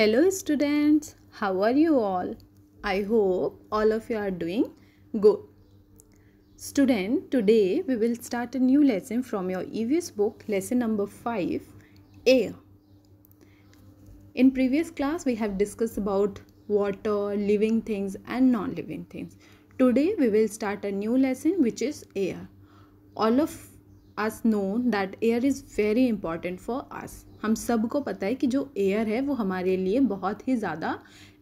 Hello students, how are you all? I hope all of you are doing good. Student, today we will start a new lesson from your EVS book, lesson number 5, air. In previous class, we have discussed about water, living things and non-living things. Today, we will start a new lesson which is air. All of us know that air is very important for us हम सबको पता है कि जो air है वो हमारे लिए बहुत ही ज़्यादा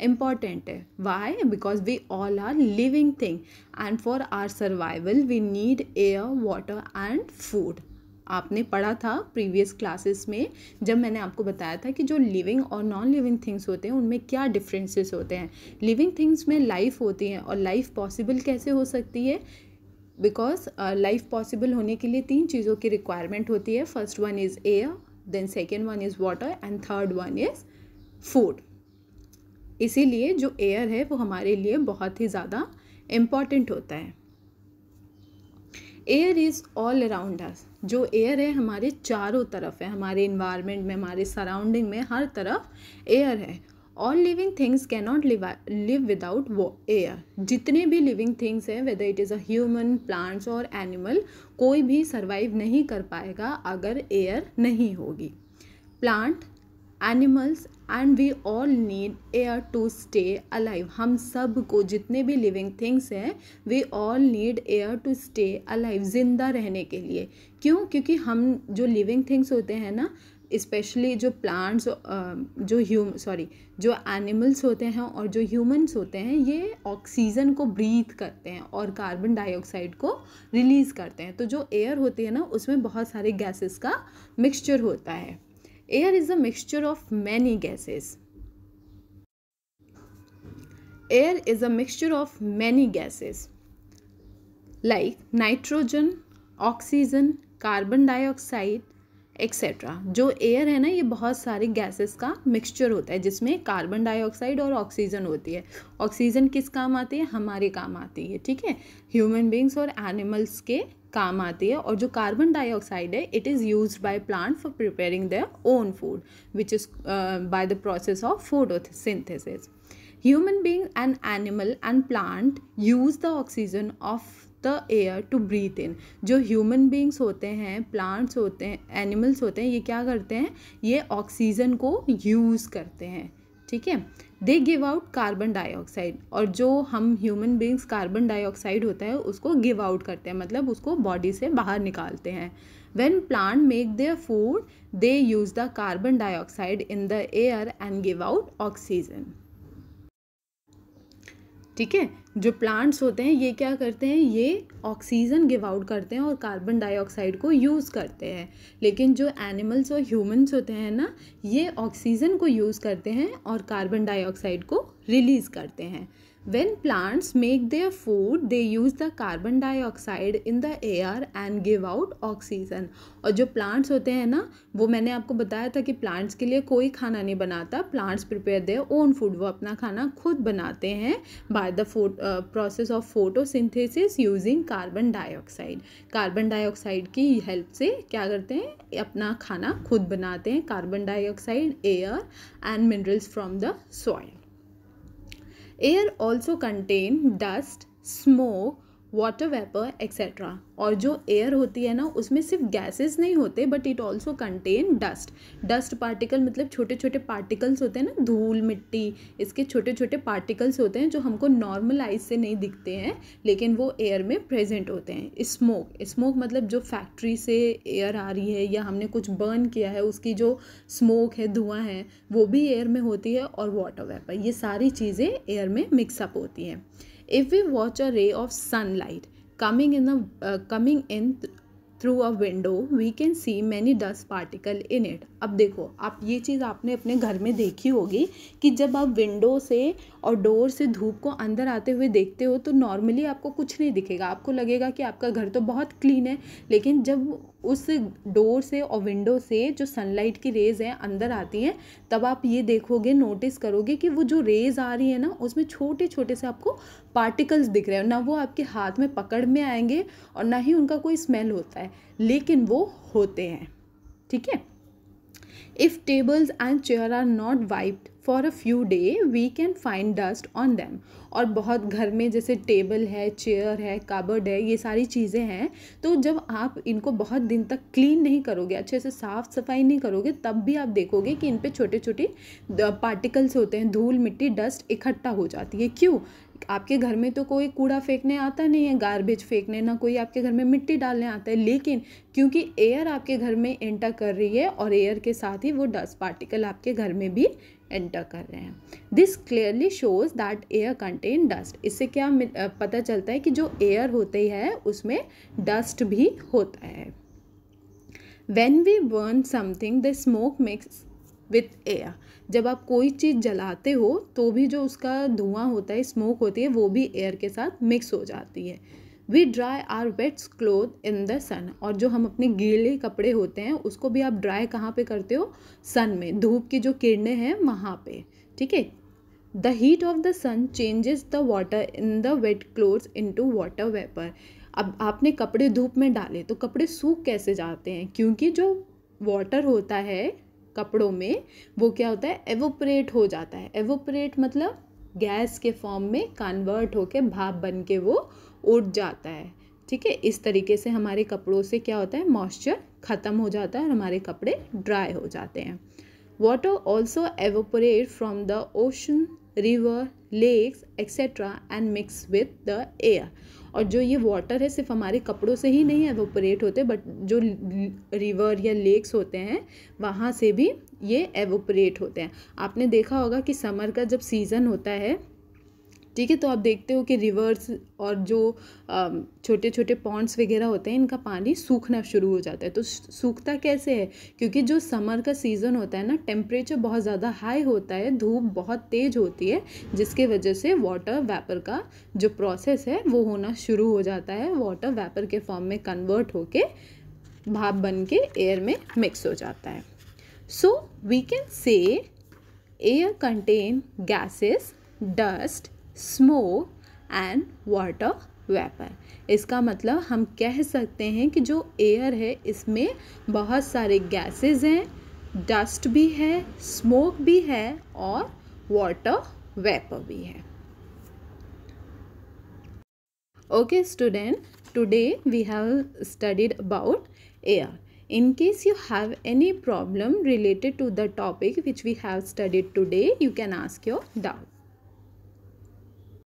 इम्पॉर्टेंट है why because we all are living thing and for our survival we need air water and food आपने पढ़ा था प्रीवियस क्लासेस में जब मैंने आपको बताया था कि जो लिविंग और नॉन लिविंग थिंग्स होते हैं उनमें क्या डिफरेंसेस होते हैं लिविंग थिंग्स में लाइफ होती है और लाइफ पॉसिबल कैसे हो सकती है बिकॉज लाइफ पॉसिबल होने के लिए तीन चीज़ों की रिक्वायरमेंट होती है first one is air then second one is water and third one is food इसीलिए जो एयर है वो हमारे लिए बहुत ही ज़्यादा इम्पॉर्टेंट होता है air is all around us जो एयर है हमारे चारों तरफ है हमारे इन्वायरमेंट में हमारे सराउंडिंग में हर तरफ एयर है all living things not live without air जितने भी लिविंग थिंग्स हैं whether it is a human plants और एनिमल कोई भी सर्वाइव नहीं कर पाएगा अगर एयर नहीं होगी plant animals and we all need air to stay alive हम सब को जितने भी लिविंग थिंग्स हैं we all need air to stay alive ज़िंदा रहने के लिए क्यों क्योंकि हम जो लिविंग थिंग्स होते हैं ना इस्पेशली जो प्लांट्स जो ह्यूम सॉरी जो एनिमल्स होते हैं और जो ह्यूमन्स होते हैं ये ऑक्सीजन को ब्रीथ करते हैं और कार्बन डाइऑक्साइड को रिलीज़ करते हैं तो जो एयर होती है ना उसमें बहुत सारे गैसेस का मिक्सचर होता है air is a mixture of many gases air is a mixture of many gases like nitrogen oxygen carbon dioxide etcetera जो एयर है ना ये बहुत सारे गैसेस का मिक्सचर होता है जिसमें कार्बन डाइऑक्साइड और ऑक्सीजन होती है ऑक्सीजन किस काम आती है हमारे काम आती है ठीक है ह्यूमन बींग्स और एनिमल्स के काम आती है और जो कार्बन डाइऑक्साइड है it is use by plant for preparing the own food which is by the process of synthesis human being and animal and plant use the oxygen of the air to breathe in जो human beings होते हैं plants होते हैं animals होते हैं ये क्या करते हैं ये ऑक्सीजन को यूज़ करते हैं ठीक है they give out carbon dioxide और जो हम ह्यूमन बींग्स कार्बन डाइऑक्साइड होता है उसको गिव आउट करते हैं मतलब उसको बॉडी से बाहर निकालते हैं when plant make their food they use the carbon dioxide in the air and give out oxygen ठीक है जो प्लांट्स होते हैं ये क्या करते हैं ये ऑक्सीजन गिव आउट करते हैं और कार्बन डाइऑक्साइड को यूज़ करते हैं लेकिन जो एनिमल्स और ह्यूमंस होते हैं ना ये ऑक्सीजन को यूज़ करते हैं और कार्बन डाइऑक्साइड को रिलीज़ करते हैं When plants make their food, they use the carbon dioxide in the air and give out oxygen. और जो plants होते हैं ना वो मैंने आपको बताया था कि plants के लिए कोई खाना नहीं बनाता plants prepare their own food वो अपना खाना खुद बनाते हैं by the food, uh, process of photosynthesis using carbon dioxide. Carbon dioxide की help से क्या करते हैं अपना खाना खुद बनाते हैं carbon dioxide, air and minerals from the soil. Air also contain dust, smoke, water vapour etcetera और जो एयर होती है ना उसमें सिर्फ गैसेस नहीं होते but it also contain dust dust particle मतलब छोटे छोटे पार्टिकल्स होते हैं ना धूल मिट्टी इसके छोटे छोटे पार्टिकल्स होते हैं जो हमको नॉर्मल आइज से नहीं दिखते हैं लेकिन वो एयर में प्रेजेंट होते हैं स्मोक स्मोक मतलब जो फैक्ट्री से एयर आ रही है या हमने कुछ बर्न किया है उसकी जो स्मोक है धुआं है वो भी एयर में होती है और वाटर वेपर ये सारी चीज़ें एयर में मिक्सअप होती हैं if we watch a ray of sunlight coming in the uh, coming in th- through a window we can see many dust particle in it अब देखो आप ये चीज़ आपने अपने घर में देखी होगी कि जब आप विंडो से और डोर से धूप को अंदर आते हुए देखते हो तो नॉर्मली आपको कुछ नहीं दिखेगा आपको लगेगा कि आपका घर तो बहुत क्लीन है लेकिन जब उस डोर से और विंडो से जो सनलाइट की रेज़ हैं अंदर आती हैं तब आप ये देखोगे नोटिस करोगे कि वो जो रेज़ आ रही है ना उसमें छोटे छोटे से आपको पार्टिकल्स दिख रहे हैं ना वो आपके हाथ में पकड़ में आएंगे और ना ही उनका कोई स्मेल होता है है लेकिन वो होते हैं ठीक है if tables and chair are not wiped for a few day we can find dust on them और बहुत घर में जैसे टेबल है चेयर है काबर्ड है ये सारी चीज़ें हैं तो जब आप इनको बहुत दिन तक क्लीन नहीं करोगे अच्छे से साफ़ सफाई नहीं करोगे तब भी आप देखोगे कि इन पर छोटे छोटे पार्टिकल्स होते हैं धूल मिट्टी डस्ट इकट्ठा हो जाती है क्यों आपके घर में तो कोई कूड़ा फेंकने आता नहीं है गार्बेज फेंकने ना कोई आपके घर में मिट्टी डालने आता है लेकिन क्योंकि एयर आपके घर में एंटर कर रही है और एयर के साथ ही वो डस्ट पार्टिकल आपके घर में भी एंटर कर रहे हैं this clearly shows that air contain dust इससे क्या पता चलता है कि जो एयर होती है उसमें डस्ट भी होता है when we burn something the smoke makes with air जब आप कोई चीज़ जलाते हो तो भी जो उसका धुआं होता है स्मोक होती है वो भी एयर के साथ मिक्स हो जाती है we dry our wets cloth in the sun और जो हम अपने गीले कपड़े होते हैं उसको भी आप ड्राई कहाँ पे करते हो सन में धूप की जो किरणें हैं वहाँ पे ठीक है the heat of the sun changes the water in the wet clothes into water vapour अब आपने कपड़े धूप में डाले तो कपड़े सूख कैसे जाते हैं क्योंकि जो वाटर होता है कपड़ों में वो क्या होता है एवोपरेट हो जाता है एवोपरेट मतलब गैस के फॉर्म में कन्वर्ट होकर भाप बन के वो उड़ जाता है ठीक है इस तरीके से हमारे कपड़ों से क्या होता है मॉइस्चर ख़त्म हो जाता है और हमारे कपड़े ड्राई हो जाते हैं water also evaporate from the ocean river lakes etcetera and mix with the air और जो ये वाटर है सिर्फ हमारे कपड़ों से ही नहीं एवोपरेट होते बट जो रिवर या लेक्स होते हैं वहाँ से भी ये एवोपरेट होते हैं आपने देखा होगा कि समर का जब सीज़न होता है ठीक है तो आप देखते हो कि रिवर्स और जो छोटे छोटे पॉन्ड्स वगैरह होते हैं इनका पानी सूखना शुरू हो जाता है तो सूखता कैसे है क्योंकि जो समर का सीज़न होता है ना टेम्परेचर बहुत ज़्यादा हाई होता है धूप बहुत तेज़ होती है जिसके वजह से वाटर वेपर का जो प्रोसेस है वो होना शुरू हो जाता है वाटर वेपर के फॉर्म में कन्वर्ट होके भाप बन के एयर में मिक्स हो जाता है so we can say air contain gases dust smoke and water vapour इसका मतलब हम कह सकते हैं कि जो एयर है इसमें बहुत सारे गैसेस हैं डस्ट भी है स्मोक भी है और वाटर वेपर भी है okay student today we have studied about air in case you have any problem related to the topic which we have studied today you can ask your doubt